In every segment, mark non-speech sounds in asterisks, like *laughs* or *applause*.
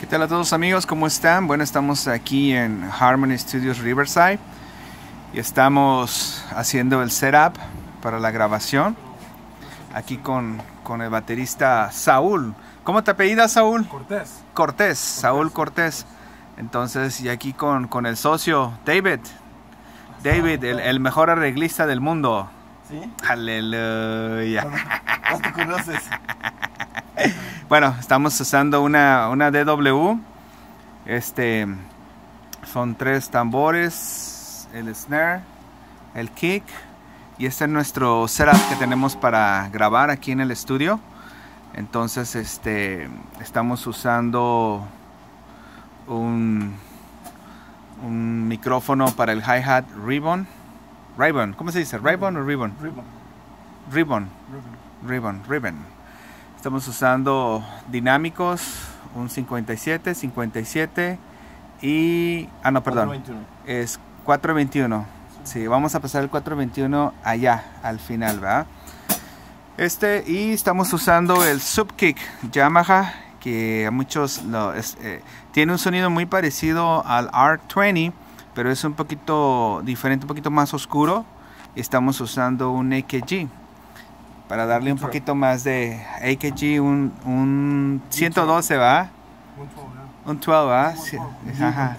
¿Qué tal a todos amigos? ¿Cómo están? Bueno, estamos aquí en Harmony Studios Riverside y estamos haciendo el setup para la grabación. Aquí con, el baterista Saúl. ¿Cómo te apellidas Saúl? Cortés. Cortés, Saúl Cortés. Entonces, y aquí con, con el socio David. David, el, mejor arreglista del mundo. ¿Sí? Aleluya. ¿Cómo *laughs* te conoces. *laughs* Bueno, estamos usando una, DW. Este, son tres tambores, el snare, el kick. Y este es nuestro setup que tenemos para grabar aquí en el estudio. Entonces, este, estamos usando un, micrófono para el hi-hat Ribbon. Ribbon, ¿cómo se dice? ¿Ribbon o Ribbon. Ribbon. Ribbon. Ribbon. ribbon. Estamos usando dinámicos, un 57, 57 y... Ah, no, perdón. Es 421. Sí, vamos a pasar el 421 allá, al final, ¿verdad? Este, y estamos usando el Subkick Yamaha, que a muchos lo, eh, tiene un sonido muy parecido al R20, pero es un poquito diferente, un poquito más oscuro. Estamos usando un EKG para darle un poquito más de AKG, un, 112, ¿va? Un 12, ¿va? Ajá.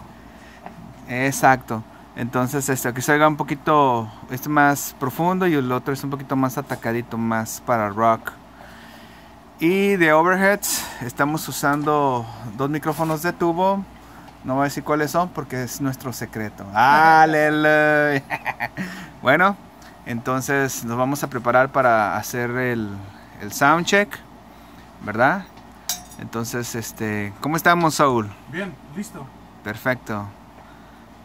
Exacto. Entonces, este, aquí salga un poquito, este más profundo y el otro es un poquito más atacadito, más para rock. Y de overheads, estamos usando dos micrófonos de tubo. No voy a decir cuáles son porque es nuestro secreto. *laughs* Aleluya. *laughs* Bueno. Entonces nos vamos a preparar para hacer el, sound check, ¿verdad? Entonces, este, ¿cómo estamos, Saul? Bien, listo. Perfecto.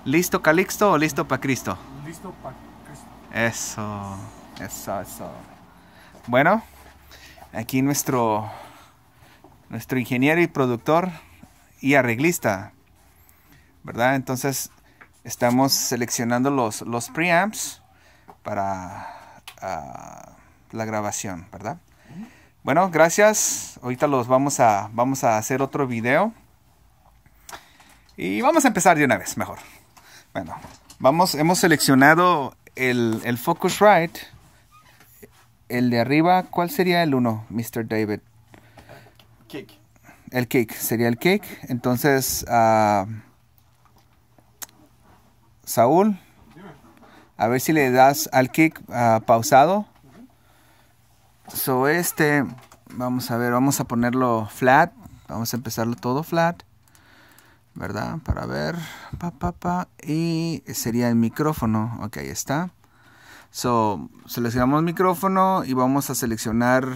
¿Listo Calixto o listo para Cristo? Listo para Cristo. Eso, eso, eso. Bueno, aquí nuestro, nuestro ingeniero y productor y arreglista, ¿verdad? Entonces, estamos seleccionando los, los preamps para ah, la grabación, ¿verdad? Bueno, gracias. Ahorita los vamos a, vamos a hacer otro video. Y vamos a empezar de una vez, mejor. Bueno, vamos, hemos seleccionado el, el Focusrite. El de arriba, ¿cuál sería el uno, Mr. David? Cake. El cake, sería el cake. Entonces, ah, Saúl, a ver si le das al kick ah, pausado. So este, vamos a ver, vamos a ponerlo flat. Vamos a empezarlo todo flat. ¿Verdad? Para ver. Pa, pa, pa. Y sería el micrófono. Ok, ahí está. So, seleccionamos micrófono y vamos a seleccionar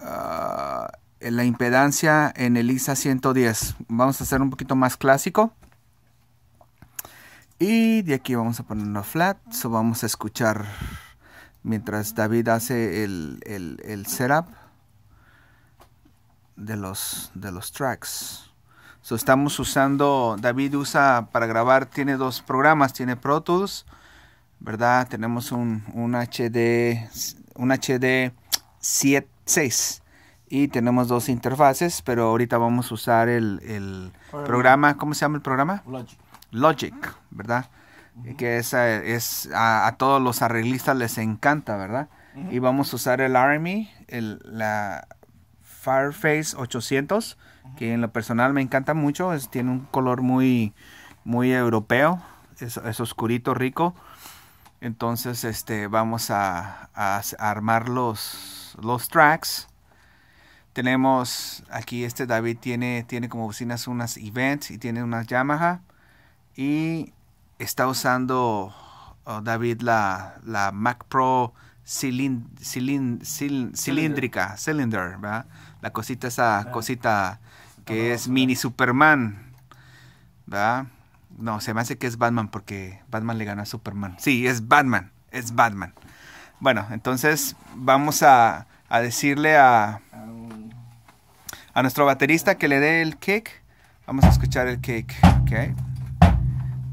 ah, la impedancia en el ISA 110. Vamos a hacer un poquito más clásico. Y de aquí vamos a ponerlo flat. So vamos a escuchar mientras David hace el, setup de los, de los tracks. So estamos usando, David usa para grabar, tiene dos programas, tiene Pro Tools, ¿verdad? Tenemos un, HD, un HD 76. y tenemos dos interfaces, pero ahorita vamos a usar el, el programa, ¿cómo se llama el programa? Logic. Logic, ¿verdad? Que es, es a, todos los arreglistas les encanta, ¿verdad? Y vamos a usar el Army, el, la Fireface 800, que en lo personal me encanta mucho, es, tiene un color muy, muy europeo, es, oscurito, rico. Entonces, este, vamos a, armar los, los tracks. Tenemos aquí este David tiene, tiene como oficinas unas Events y tiene unas Yamaha. Y está usando oh, David la, Mac Pro cilíndrica, cylinder, La cosita, esa ah. cosita que es mini Superman, ¿verdad? No, se me hace que es Batman porque Batman le ganó a Superman. Sí, es Batman, es Batman. Bueno, entonces vamos a, decirle a, a nuestro baterista que le dé el kick. Vamos a escuchar el kick, ¿ok?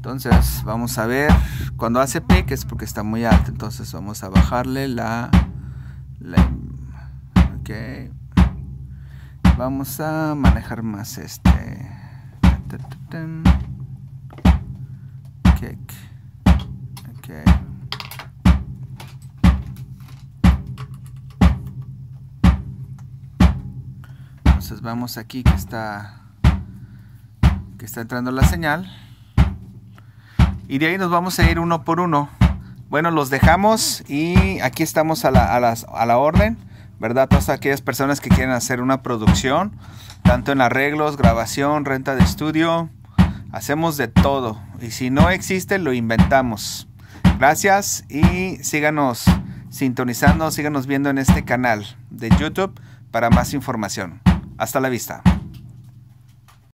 Entonces vamos a ver, cuando hace pic es porque está muy alto, entonces vamos a bajarle la... la okay. Vamos a manejar más este... Kick. ok Entonces vamos aquí que está que está entrando la señal. Y de ahí nos vamos a ir uno por uno. Bueno, los dejamos y aquí estamos a la, a la orden, ¿verdad? Todas aquellas personas que quieren hacer una producción, tanto en arreglos, grabación, renta de estudio, hacemos de todo. Y si no existe, lo inventamos. Gracias y síganos sintonizando, síganos viendo en este canal de YouTube para más información. Hasta la vista.